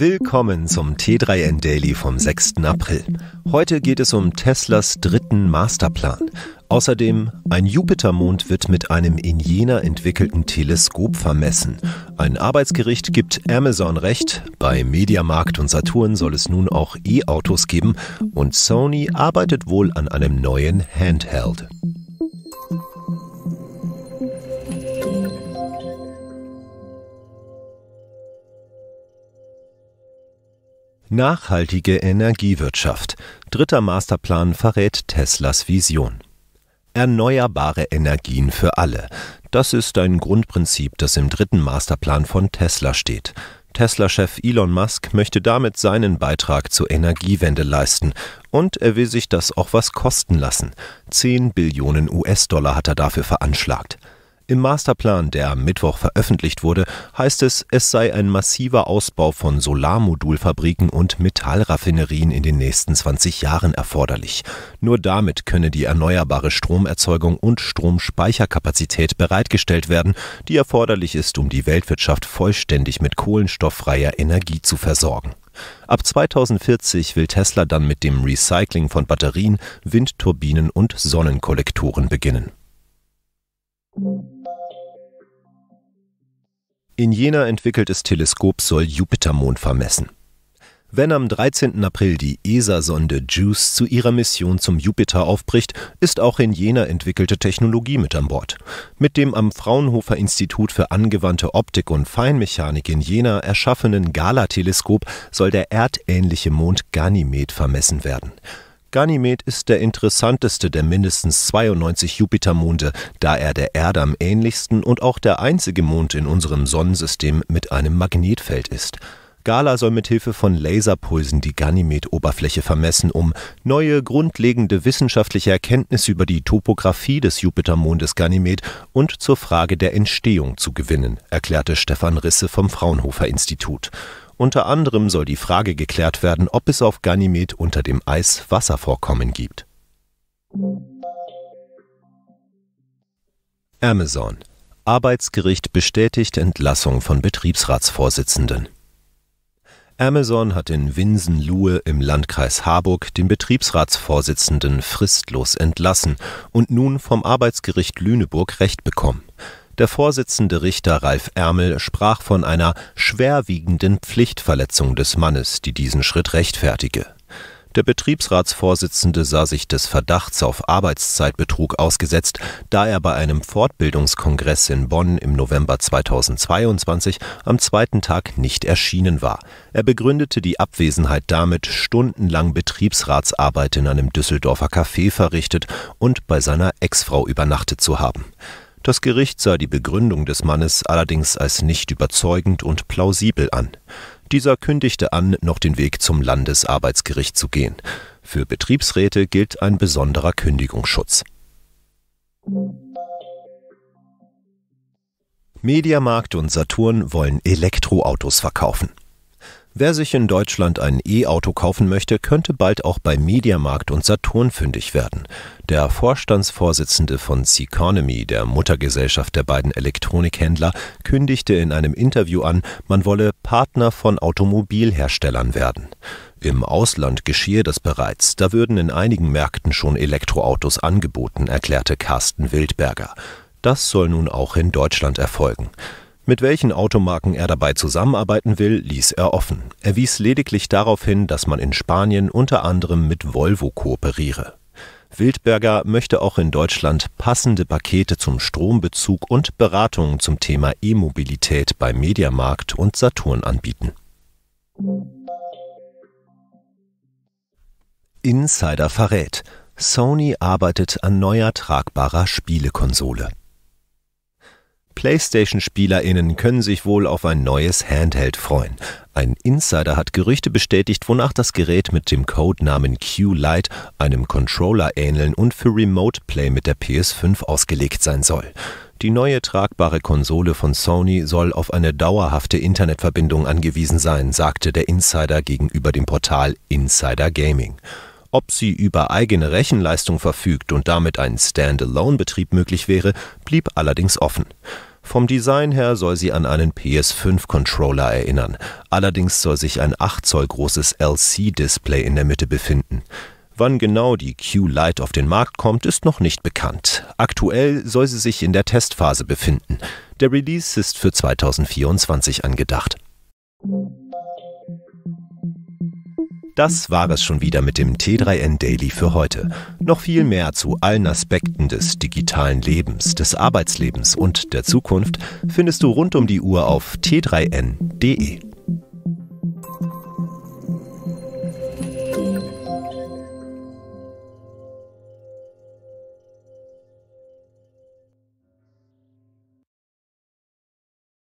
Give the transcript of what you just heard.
Willkommen zum T3N Daily vom 6. April. Heute geht es um Teslas dritten Masterplan. Außerdem, ein Jupitermond wird mit einem in Jena entwickelten Teleskop vermessen. Ein Arbeitsgericht gibt Amazon recht, bei Mediamarkt und Saturn soll es nun auch E-Autos geben und Sony arbeitet wohl an einem neuen Handheld. Nachhaltige Energiewirtschaft. Dritter Masterplan verrät Teslas Vision. Erneuerbare Energien für alle. Das ist ein Grundprinzip, das im dritten Masterplan von Tesla steht. Tesla-Chef Elon Musk möchte damit seinen Beitrag zur Energiewende leisten und er will sich das auch was kosten lassen. 10 Billionen US-Dollar hat er dafür veranschlagt. Im Masterplan, der am Mittwoch veröffentlicht wurde, heißt es, es sei ein massiver Ausbau von Solarmodulfabriken und Metallraffinerien in den nächsten 20 Jahren erforderlich. Nur damit könne die erneuerbare Stromerzeugung und Stromspeicherkapazität bereitgestellt werden, die erforderlich ist, um die Weltwirtschaft vollständig mit kohlenstofffreier Energie zu versorgen. Ab 2040 will Tesla dann mit dem Recycling von Batterien, Windturbinen und Sonnenkollektoren beginnen. In Jena entwickeltes Teleskop soll Jupitermond vermessen. Wenn am 13. April die ESA-Sonde JUICE zu ihrer Mission zum Jupiter aufbricht, ist auch in Jena entwickelte Technologie mit an Bord. Mit dem am Fraunhofer Institut für angewandte Optik und Feinmechanik in Jena erschaffenen Gala-Teleskop soll der erdähnliche Mond Ganymed vermessen werden. Ganymed ist der interessanteste der mindestens 92 Jupitermonde, da er der Erde am ähnlichsten und auch der einzige Mond in unserem Sonnensystem mit einem Magnetfeld ist. Gala soll mit Hilfe von Laserpulsen die Ganymed-Oberfläche vermessen, um neue grundlegende wissenschaftliche Erkenntnisse über die Topographie des Jupitermondes Ganymed und zur Frage der Entstehung zu gewinnen, erklärte Stefan Risse vom Fraunhofer Institut. Unter anderem soll die Frage geklärt werden, ob es auf Ganymed unter dem Eis Wasservorkommen gibt. Amazon. Arbeitsgericht bestätigt Entlassung von Betriebsratsvorsitzenden. Amazon hat in Winsen-Luhe im Landkreis Harburg den Betriebsratsvorsitzenden fristlos entlassen und nun vom Arbeitsgericht Lüneburg Recht bekommen. Der Vorsitzende Richter Ralf Ermel sprach von einer schwerwiegenden Pflichtverletzung des Mannes, die diesen Schritt rechtfertige. Der Betriebsratsvorsitzende sah sich des Verdachts auf Arbeitszeitbetrug ausgesetzt, da er bei einem Fortbildungskongress in Bonn im November 2022 am zweiten Tag nicht erschienen war. Er begründete die Abwesenheit damit, stundenlang Betriebsratsarbeit in einem Düsseldorfer Café verrichtet und bei seiner Ex-Frau übernachtet zu haben. Das Gericht sah die Begründung des Mannes allerdings als nicht überzeugend und plausibel an. Dieser kündigte an, noch den Weg zum Landesarbeitsgericht zu gehen. Für Betriebsräte gilt ein besonderer Kündigungsschutz. Mediamarkt und Saturn wollen Elektroautos verkaufen. Wer sich in Deutschland ein E-Auto kaufen möchte, könnte bald auch bei Mediamarkt und Saturn fündig werden. Der Vorstandsvorsitzende von Seconomy, der Muttergesellschaft der beiden Elektronikhändler, kündigte in einem Interview an, man wolle Partner von Automobilherstellern werden. Im Ausland geschehe das bereits, da würden in einigen Märkten schon Elektroautos angeboten, erklärte Carsten Wildberger. Das soll nun auch in Deutschland erfolgen. Mit welchen Automarken er dabei zusammenarbeiten will, ließ er offen. Er wies lediglich darauf hin, dass man in Spanien unter anderem mit Volvo kooperiere. Wildberger möchte auch in Deutschland passende Pakete zum Strombezug und Beratungen zum Thema E-Mobilität bei Mediamarkt und Saturn anbieten. Insider verrät, Sony arbeitet an neuer tragbarer Spielekonsole. PlayStation-SpielerInnen können sich wohl auf ein neues Handheld freuen. Ein Insider hat Gerüchte bestätigt, wonach das Gerät mit dem Codenamen Q-Lite, einem Controller ähneln und für Remote Play mit der PS5 ausgelegt sein soll. Die neue tragbare Konsole von Sony soll auf eine dauerhafte Internetverbindung angewiesen sein, sagte der Insider gegenüber dem Portal Insider Gaming. Ob sie über eigene Rechenleistung verfügt und damit ein Standalone-Betrieb möglich wäre, blieb allerdings offen. Vom Design her soll sie an einen PS5-Controller erinnern. Allerdings soll sich ein 8 Zoll großes LC-Display in der Mitte befinden. Wann genau die Q-Lite auf den Markt kommt, ist noch nicht bekannt. Aktuell soll sie sich in der Testphase befinden. Der Release ist für 2024 angedacht. Das war es schon wieder mit dem T3N Daily für heute. Noch viel mehr zu allen Aspekten des digitalen Lebens, des Arbeitslebens und der Zukunft findest du rund um die Uhr auf t3n.de.